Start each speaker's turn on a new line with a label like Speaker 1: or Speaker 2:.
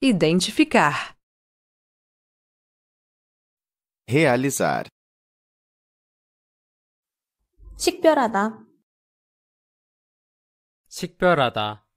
Speaker 1: Identificar. Realizar. 식별하다. 식별하다.